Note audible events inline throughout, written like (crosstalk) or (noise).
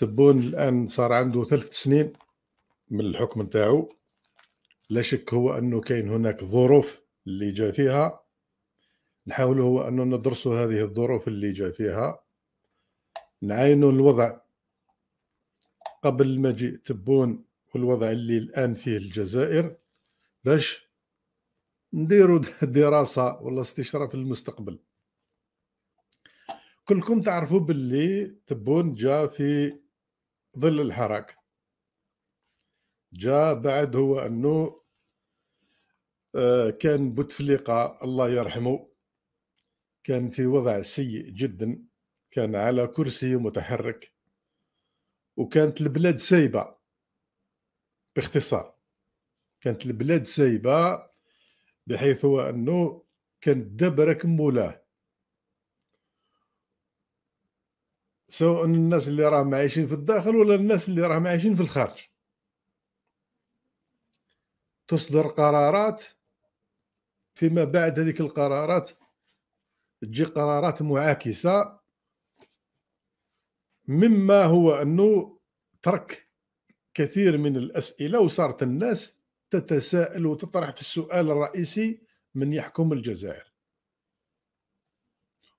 تبون الان صار عنده ثلاث سنين من الحكم نتاعو لا شك هو انه كاين هناك ظروف اللي جا فيها نحاول هو انه ندرس هذه الظروف اللي جا فيها نعاينوا الوضع قبل ما تبون والوضع اللي الان فيه الجزائر باش نديروا (laughs) دراسه ولا استشراف للمستقبل كلكم تعرفوا باللي تبون جاء في ظل الحركة جاء بعد هو أنه آه، كان بوتفليقة الله يرحمه كان في وضع سيء جدا كان على كرسي متحرك وكانت البلاد سايبة باختصار كانت البلاد سايبة بحيث هو أنه كانت دبرك مولاه سواء الناس اللي راهم عايشين في الداخل ولا الناس اللي راهم عايشين في الخارج تصدر قرارات فيما بعد هذيك القرارات تجي قرارات معاكسة مما هو أنه ترك كثير من الأسئلة وصارت الناس تتساءل وتطرح في السؤال الرئيسي من يحكم الجزائر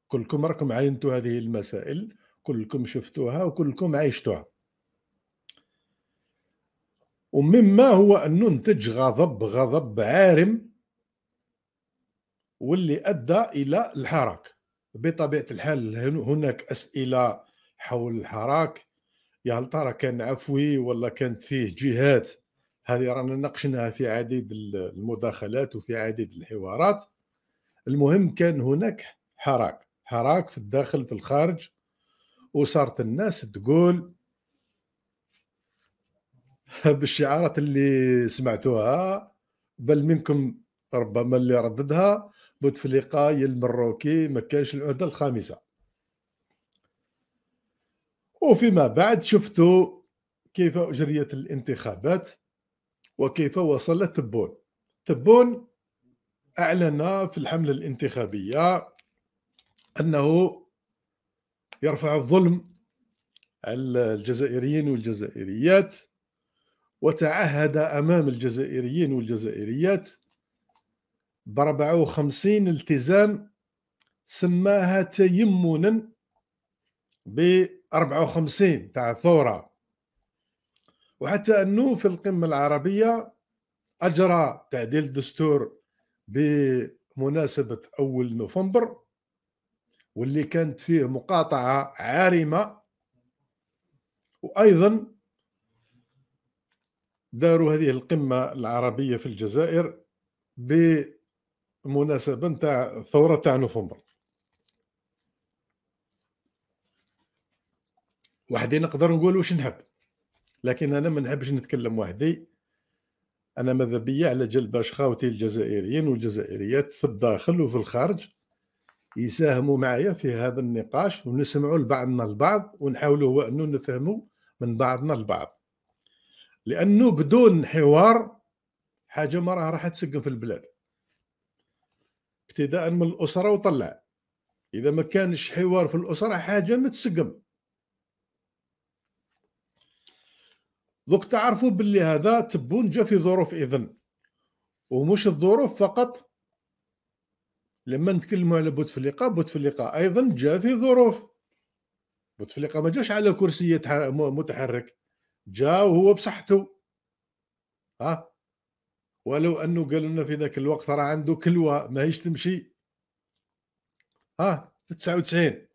كلكم راكم عينتوا هذه المسائل كلكم شفتوها وكلكم عيشتوها ومما هو أن ننتج غضب غضب عارم واللي أدى إلى الحراك بطبيعة الحال هناك أسئلة حول الحراك يا هل ترى كان عفوي ولا كانت فيه جهات هذه رانا ناقشناها في عديد المداخلات وفي عديد الحوارات المهم كان هناك حراك حراك في الداخل في الخارج وصارت الناس تقول (laughs) بالشعارات اللي سمعتوها بل منكم ربما اللي رددها بوتفليقه المروكي ما كانش العهده الخامسه وفيما بعد شفتوا كيف اجريت الانتخابات وكيف وصل تبون تبون اعلن في الحمله الانتخابيه انه يرفع الظلم على الجزائريين والجزائريات وتعهد أمام الجزائريين والجزائريات ب 54 التزام سماها تيمنا ب 54 تاع ثوره وحتى أنه في القمة العربية أجرى تعديل الدستور بمناسبة أول نوفمبر واللي كانت فيه مقاطعة عارمة وأيضا داروا هذه القمة العربية في الجزائر بمناسبة نتاع ثورة تاع نوفمبر وحدي نقدر نقول واش نحب لكن أنا ما نحبش نتكلم وحدي أنا ماذا بيا على جلب أشخاص الجزائريين والجزائريات في الداخل وفي الخارج يساهموا معايا في هذا النقاش ونسمعوا لبعضنا البعض ونحاولوا هو انه نفهموا من بعضنا البعض لانه بدون حوار حاجه ما راه راح تسقم في البلاد ابتداء من الاسره وطلع اذا ما كانش حوار في الاسره حاجه ما تسقم دوك تعرفوا باللي هذا تبون جا في ظروف اذن ومش الظروف فقط لما نتكلموا على بوتفليقه بوتفليقه ايضا جاء في ظروف بوتفليقه ما جاش على كرسي متحرك جاء وهو بصحته ها ولو انه قالوا لنا في ذاك الوقت راه عنده كلوه ماهيش تمشي ها في 99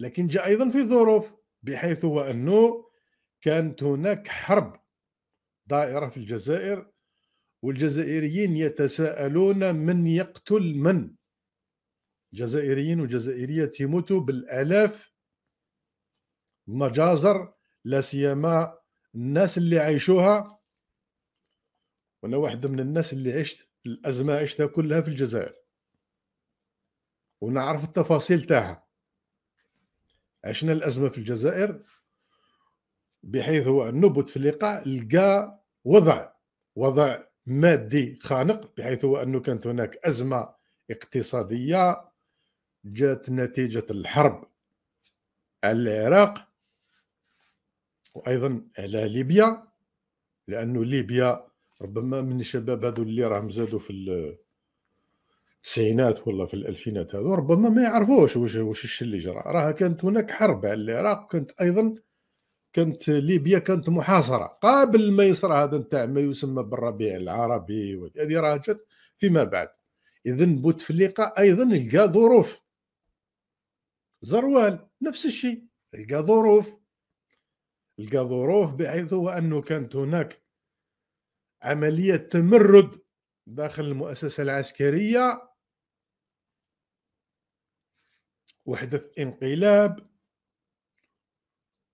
لكن جاء ايضا في ظروف بحيث هو انه كانت هناك حرب دائره في الجزائر والجزائريين يتساءلون من يقتل من جزائريين وجزائريات يموتوا بالالاف مجازر لا سيما الناس اللي عايشوها وانا واحد من الناس اللي عشت الازمه عشتها كلها في الجزائر ونعرف التفاصيل تاعها عشنا الازمه في الجزائر بحيث هو في بوتفليقه لقى وضع وضع مادي خانق بحيث أنه كانت هناك أزمة اقتصادية جاءت نتيجة الحرب على العراق وأيضا على ليبيا لأنه ليبيا ربما من الشباب هذو اللي راهم زادوا في التسعينات ولا في الألفينات هذو ربما ما يعرفوش واش الشيء اللي جرى راها كانت هناك حرب على العراق كانت أيضا كانت ليبيا كانت محاصره قبل ما يصرى هذا نتاع ما يسمى بالربيع العربي هذه راه جات فيما بعد اذا بوتفليقه ايضا لقى ظروف زروال نفس الشيء لقى ظروف لقى ظروف بحيث هو انه كانت هناك عمليه تمرد داخل المؤسسه العسكريه وحدث انقلاب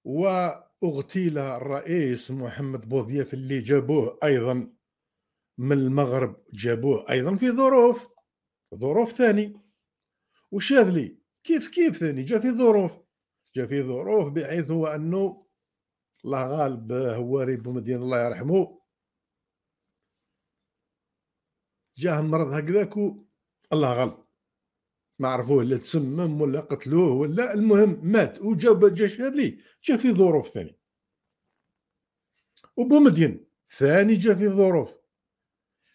و اغتيل الرئيس محمد بوضياف اللي جابوه ايضا من المغرب جابوه ايضا في ظروف ظروف ثاني وشاذلي كيف كيف ثاني جا في ظروف جا في ظروف بحيث هو انه الله غالب هواري بومدين الله يرحمه جاه مرض هكذاك الله غالب ما عرفوه لا تسمم ولا قتلوه ولا المهم مات وجاب جيش لي جا في ظروف ثاني وبومدين ثاني جا في ظروف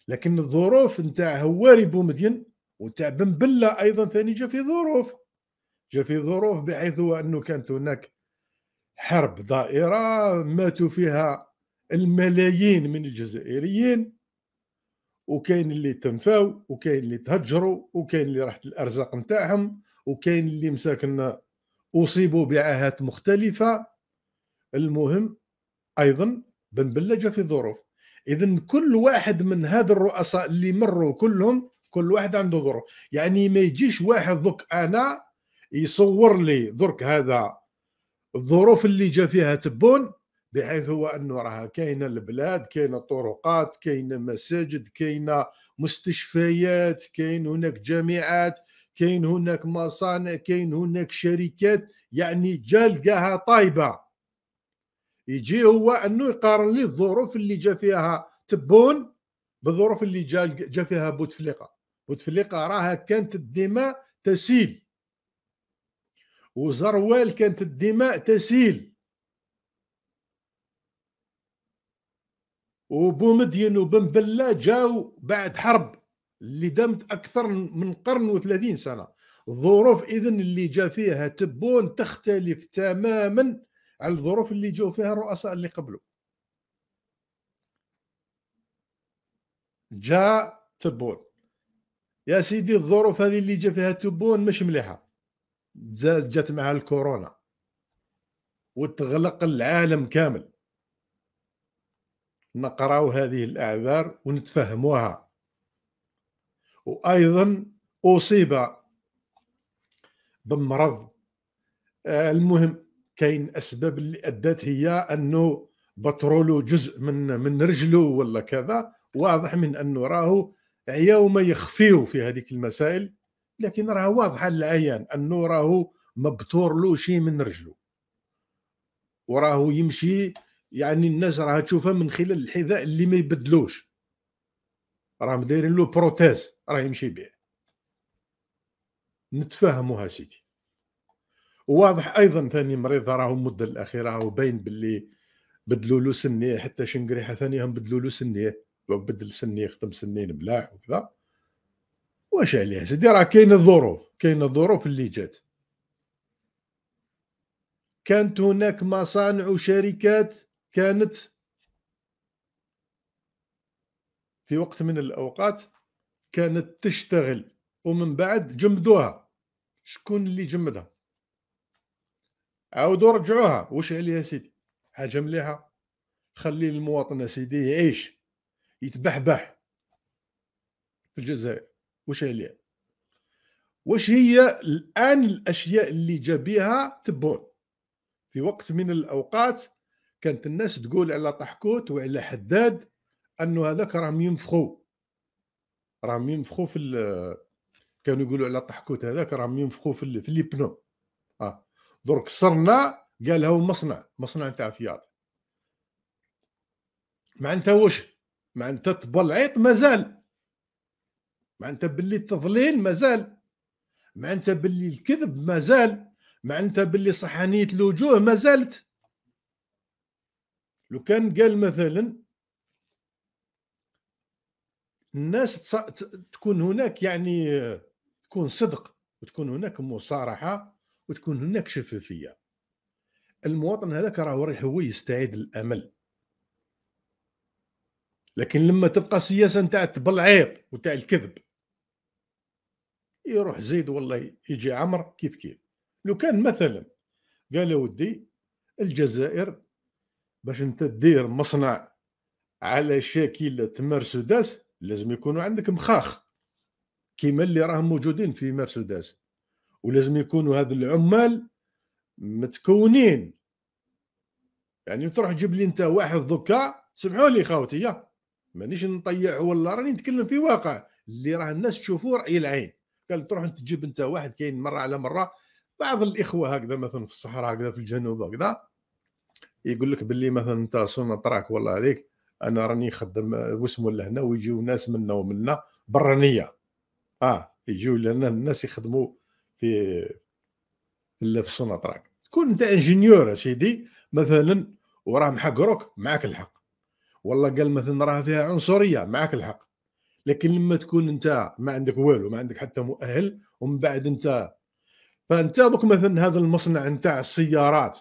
لكن الظروف نتاع هواري بومدين وتاع بن بلا ايضا ثاني جا في ظروف جا في ظروف بحيث انه كانت هناك حرب ضائره ماتوا فيها الملايين من الجزائريين وكاين اللي تنفاو وكاين اللي تهجروا وكاين اللي راحت الارزاق نتاعهم وكاين اللي مساكن اصيبوا بعاهات مختلفه المهم ايضا بن بلجه في ظروف اذا كل واحد من هذا الرؤساء اللي مروا كلهم كل واحد عنده ظروف يعني ما يجيش واحد ذك انا يصور لي درك هذا الظروف اللي جا فيها تبون بحيث هو انه راها كاينه البلاد كاينه طرقات كاينه مساجد كاينه مستشفيات كاين هناك جامعات كاين هناك مصانع كاين هناك شركات يعني جالقاها طايبه يجي هو انه يقارن لي الظروف اللي جا فيها تبون بالظروف اللي جا جا فيها بوتفليقه بوتفليقه راها كانت الدماء تسيل وزروال كانت الدماء تسيل وبومدين وبنبله جاو بعد حرب اللي دامت اكثر من قرن وثلاثين سنه الظروف اذن اللي جا فيها تبون تختلف تماما عن الظروف اللي جاو فيها الرؤساء اللي قبله جاء تبون يا سيدي الظروف هذه اللي جا فيها تبون مش مليحه جات معها الكورونا وتغلق العالم كامل نقراو هذه الاعذار ونتفهموها وايضا اصيب بمرض آه، المهم كاين اسباب اللي ادت هي انه بطرولو جزء من من رجله ولا كذا واضح من انه راهو يوم يخفيه يخفيو في هذيك المسائل لكن راه واضحه للعيان انه راهو مبتور له شيء من رجله وراهو يمشي يعني الناس راها تشوفها من خلال الحذاء اللي ما يبدلوش راهم دايرين له بروتيز راه يمشي به نتفاهموها سيدي وواضح ايضا ثاني مريض راهو المده الاخيره راهو باين باللي بدلوا له سنيه حتى شنقريحه ثانيه هم بدلوا له سنيه بدل سنيه خدم سنين ملاح وكذا واش عليه سيدي راه كاين الظروف كاين الظروف اللي جات كانت هناك مصانع وشركات كانت في وقت من الاوقات كانت تشتغل ومن بعد جمدوها شكون اللي جمدها عاودوا رجعوها واش عليها سيدي حاجه مليحه خلي المواطن سيدي يعيش يتبحبح في الجزائر واش عليها واش هي الان الاشياء اللي جا تبون في وقت من الاوقات كانت الناس تقول على طحكوت وعلى حداد انه هذاك راهم ينفخوا راهم ينفخوا في كانوا يقولوا على طحكوت هذاك راهم ينفخوا في في لي بنو اه درك صرنا قال هو مصنع مصنع تاع فياض معناتها واش معناتها تبلعيط مازال معناتها باللي التضليل مازال معناتها باللي الكذب مازال معناتها باللي صحانيه الوجوه مازالت زالت لو كان قال مثلا الناس تص... تكون هناك يعني تكون صدق وتكون هناك مصارحه وتكون هناك شفافيه المواطن هذاك راه هو يستعيد الامل لكن لما تبقى سياسه نتاع بالعيط وتاع الكذب يروح زيد والله يجي عمر كيف كيف لو كان مثلا قال يا ودي الجزائر باش انت دير مصنع على شكل مرسيدس لازم يكونوا عندك مخاخ كيما اللي راهم موجودين في مرسيدس ولازم يكونوا هاد العمال متكونين يعني تروح تجيب لي انت واحد ذكاء سمحوا لي خاوتي مانيش نطيع والله راني نتكلم في واقع اللي راه الناس تشوفوه راي العين قال تروح تجيب انت واحد كاين مره على مره بعض الاخوه هكذا مثلا في الصحراء هكذا في الجنوب هكذا يقول لك باللي مثلا انت سون طراك والله عليك انا راني نخدم ولا لهنا ويجيو ناس منا ومنا برانيه اه يجيو لنا الناس يخدموا في في السون طراك تكون انت انجينيور سيدي مثلا وراه محقروك معاك الحق والله قال مثلا راه فيها عنصريه معاك الحق لكن لما تكون انت ما عندك والو ما عندك حتى مؤهل ومن بعد انت فانت دوك مثلا هذا المصنع نتاع السيارات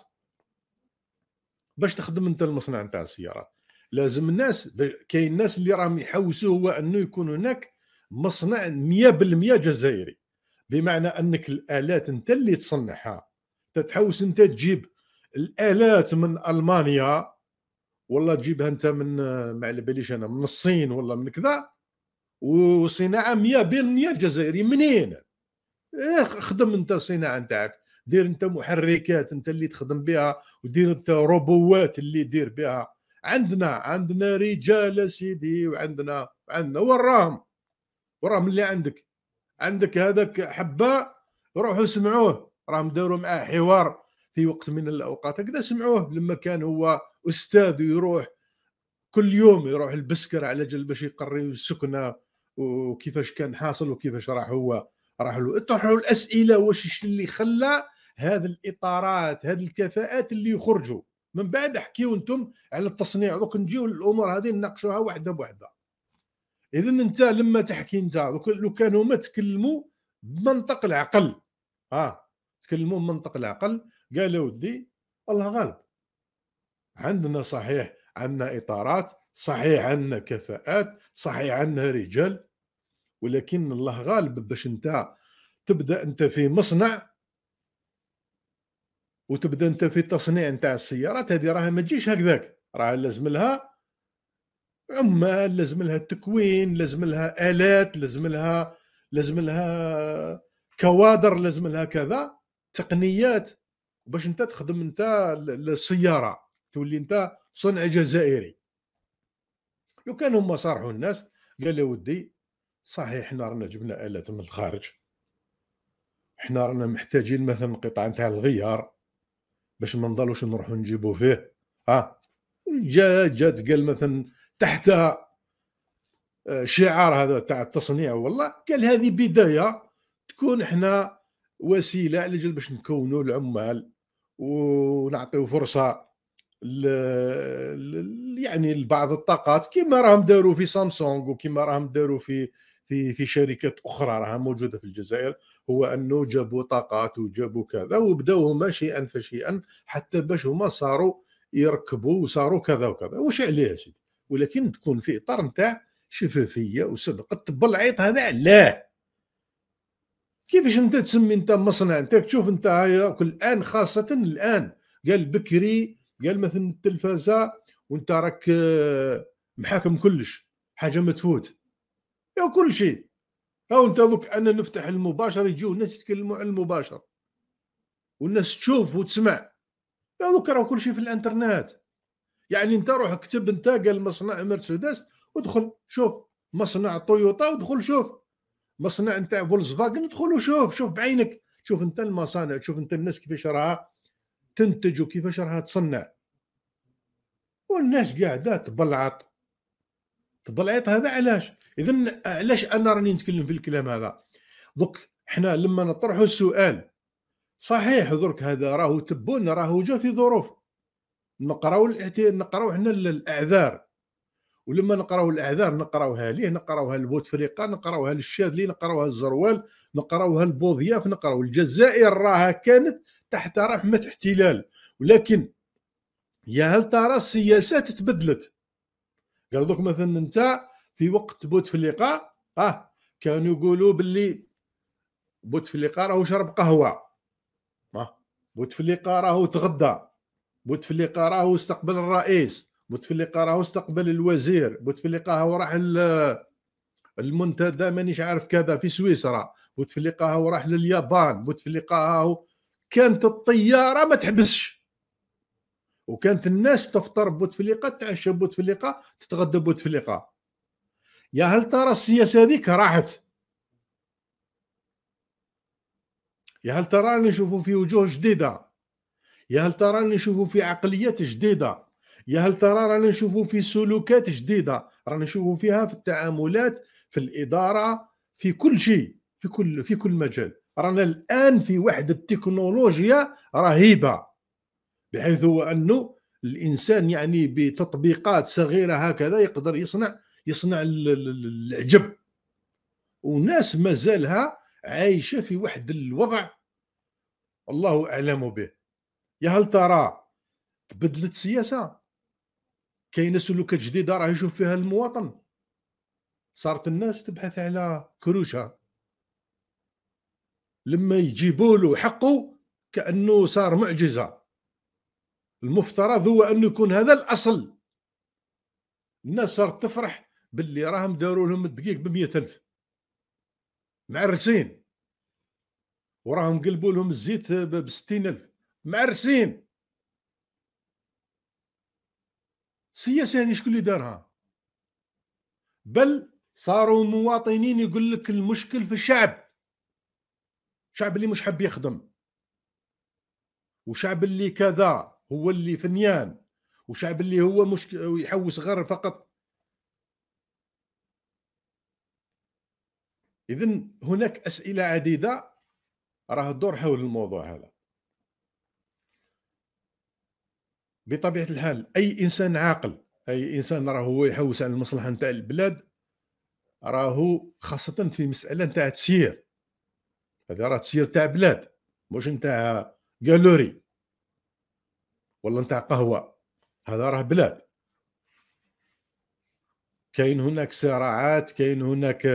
باش تخدم انت المصنع نتاع السيارات لازم الناس كاين الناس اللي راهم يحوسوا هو انه يكون هناك مصنع 100% جزائري بمعنى انك الالات انت اللي تصنعها تتحوس انت تجيب الالات من المانيا والله تجيبها انت من ما على باليش انا من الصين ولا من كذا وصناعه 100% جزائري منين خدم انت الصناعه نتاعك دير انت محركات انت اللي تخدم بها ودير انت روبوات اللي دير بها عندنا عندنا رجال سيدي وعندنا عندنا وراهم وراهم اللي عندك عندك هذاك حبة روحوا سمعوه راهم داروا معاه حوار في وقت من الاوقات هكذا سمعوه لما كان هو استاذ يروح كل يوم يروح البسكر على جال باش يقري السكنه وكيفاش كان حاصل وكيفاش راح هو راح له اطرحوا الاسئله واش اللي خلى هذه الاطارات هذه الكفاءات اللي يخرجوا من بعد احكيوا انتم على التصنيع دوك نجيو للامور هذه نناقشوها وحده بوحده اذا انت لما تحكي انت لو كانوا ما تكلموا بمنطق العقل اه تكلموا بمنطق العقل قال ودي الله غالب عندنا صحيح عندنا اطارات صحيح عندنا كفاءات صحيح عندنا رجال ولكن الله غالب باش انت تبدا انت في مصنع وتبدا انت في التصنيع نتاع السيارات هذه راها ما تجيش هكذاك راها لازم لها عمال لازم لها تكوين لازم لها الات لازم لها لازم لها كوادر لازم لها كذا تقنيات باش انت تخدم انت السياره تولي انت صنع جزائري لو كان هما صارحوا الناس قال يا ودي صحيح حنا رانا جبنا الات من الخارج حنا رانا محتاجين مثلا قطع نتاع الغيار باش ما نضلوش نروحوا نجيبوا فيه اه جات جات قال مثلا تحتها آه، شعار هذا تاع التصنيع والله قال هذه بدايه تكون احنا وسيله على جل باش نكونوا العمال ونعطيو فرصه ل... ل... يعني لبعض الطاقات كما راهم داروا في سامسونج وكما راهم داروا في في في شركات اخرى راها موجوده في الجزائر هو انه جابوا طاقات وجابوا كذا وبداو هما شيئا فشيئا حتى باش هما صاروا يركبوا وصاروا كذا وكذا واش عليه يا سيدي ولكن تكون في اطار نتاع شفافيه وصدق الطب العيط هذا لا كيفاش انت تسمي انت مصنع انت تشوف انت هاي الان خاصه الان قال بكري قال مثلا التلفازه وانت راك آه، محاكم كلش حاجه ما تفوت يا كل شيء او انت دوك انا نفتح المباشر يجيو الناس يتكلموا على المباشر والناس تشوف وتسمع يا دوك راه كل شيء في الانترنت يعني انت روح اكتب انت قال مصنع مرسيدس ودخل شوف مصنع تويوتا ودخل شوف مصنع نتاع فولكس فاجن ادخل وشوف شوف بعينك شوف انت المصانع شوف انت الناس كيفاش راها تنتج وكيفاش راها تصنع والناس قاعده تبلعط تبلعط هذا علاش اذا آه، علاش انا راني نتكلم في الكلام هذا دوك حنا لما نطرحوا السؤال صحيح درك هذا راهو تبون راهو جا في ظروف نقراو نقراو حنا الاعذار ولما نقراو الاعذار نقراوها ليه نقراوها لبوتفليقه نقراوها للشاذلي نقراوها للزروال نقراوها لبوضياف نقراو الجزائر راها كانت تحت رحمه احتلال ولكن يا هل ترى السياسات تبدلت قال دوك مثلا انت في وقت بوتفليقه اه كانوا يقولوا باللي بوتفليقه راهو شرب قهوه اه بوتفليقه راهو تغدى بوتفليقه راهو استقبل الرئيس بوتفليقه راهو استقبل الوزير بوتفليقه هو راح المنتدى مانيش عارف كذا في سويسرا بوتفليقه هو راح لليابان بوتفليقه هو كانت الطياره ما تحبسش وكانت الناس تفطر بوتفليقه تعشى بوتفليقه تتغدى بوتفليقه يا هل ترى السياسه هذيك راحت يا هل ترى نشوفوا في وجوه جديده يا هل ترى نشوفوا في عقليات جديده يا هل ترى رانا نشوفوا في سلوكات جديده رانا نشوفوا فيها في التعاملات في الاداره في كل شيء في كل في كل مجال رانا الان في وحده تكنولوجيا رهيبه بحيث هو انه الانسان يعني بتطبيقات صغيره هكذا يقدر يصنع يصنع العجب وناس مازالها عايشه في واحد الوضع الله اعلم به يا هل ترى تبدلت السياسه كاينه سلوكات جديده راه يشوف فيها المواطن صارت الناس تبحث على كروشها لما يجيبوا له حقه كانه صار معجزه المفترض هو ان يكون هذا الاصل الناس صارت تفرح باللي راهم داروا لهم الدقيق ب ألف معرسين وراهم قلبوا لهم الزيت ب ألف معرسين سياسة هذه شكون اللي دارها بل صاروا مواطنين يقول لك المشكل في الشعب شعب اللي مش حاب يخدم وشعب اللي كذا هو اللي فنيان وشعب اللي هو مش يحوس غير فقط اذا هناك اسئله عديده راه تدور حول الموضوع هذا بطبيعه الحال اي انسان عاقل اي انسان راهو يحوس على المصلحه نتاع البلاد راهو خاصه في مساله نتاع تسيير هذا راه تسيير تاع بلاد مش نتاع جالوري ولا نتاع قهوه هذا راه بلاد كاين هناك صراعات كاين هناك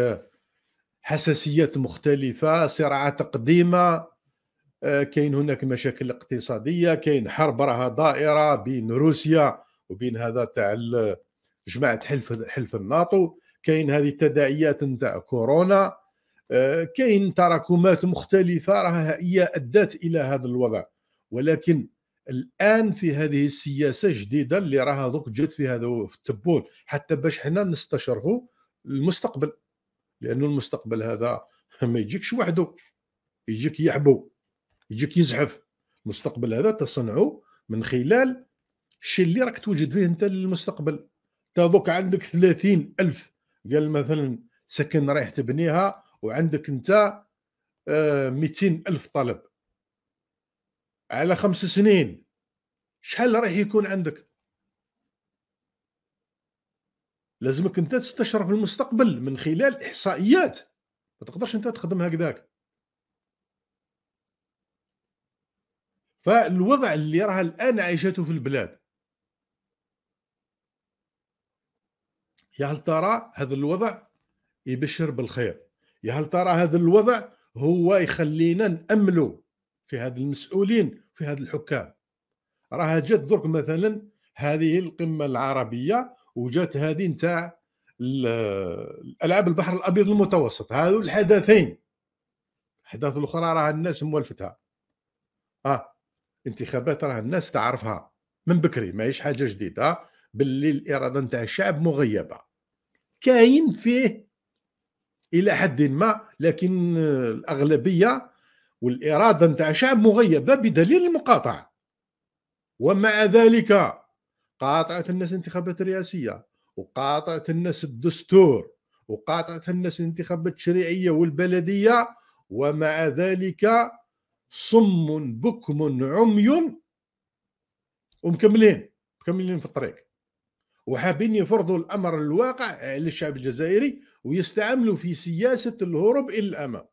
حساسيات مختلفه صراعات قديمه آه، كاين هناك مشاكل اقتصاديه كاين حرب راها دائره بين روسيا وبين هذا تاع جماعه حلف حلف الناتو كاين هذه التداعيات نتاع كورونا آه، كاين تراكمات مختلفه راها هي ادت الى هذا الوضع ولكن الان في هذه السياسه الجديده اللي راها دوك جات في هذا في التبول حتى باش حنا نستشرفوا المستقبل لانه المستقبل هذا (laughs) ما يجيكش وحده يجيك يحبو يجيك يزحف المستقبل هذا تصنعه من خلال الشيء اللي راك توجد فيه انت للمستقبل انت دوك عندك 30 الف قال مثلا سكن رايح تبنيها وعندك انت 200 آه، الف طلب على خمس سنين شحال راح يكون عندك لازمك انت تستشرف المستقبل من خلال احصائيات ما تقدرش انت تخدم هكذاك فالوضع اللي راه الان عايشته في البلاد يا هل ترى هذا الوضع يبشر بالخير يا هل ترى هذا الوضع هو يخلينا ناملوا في هذا المسؤولين في هذا الحكام راها جات درك مثلا هذه القمه العربيه وجات هذه نتاع الالعاب البحر الابيض المتوسط هذو الحدثين الاحداث الاخرى راها الناس مولفتها اه انتخابات راه الناس تعرفها من بكري ماهيش حاجه جديده باللي الاراده نتاع الشعب مغيبه كاين فيه الى حد ما لكن الاغلبيه والاراده نتاع الشعب مغيبه بدليل المقاطعه ومع ذلك قاطعت الناس الانتخابات الرئاسيه وقاطعت الناس الدستور وقاطعت الناس الانتخابات التشريعيه والبلديه ومع ذلك صم بكم عمي ومكملين مكملين في الطريق وحابين يفرضوا الامر الواقع على الشعب الجزائري ويستعملوا في سياسه الهروب الى الامام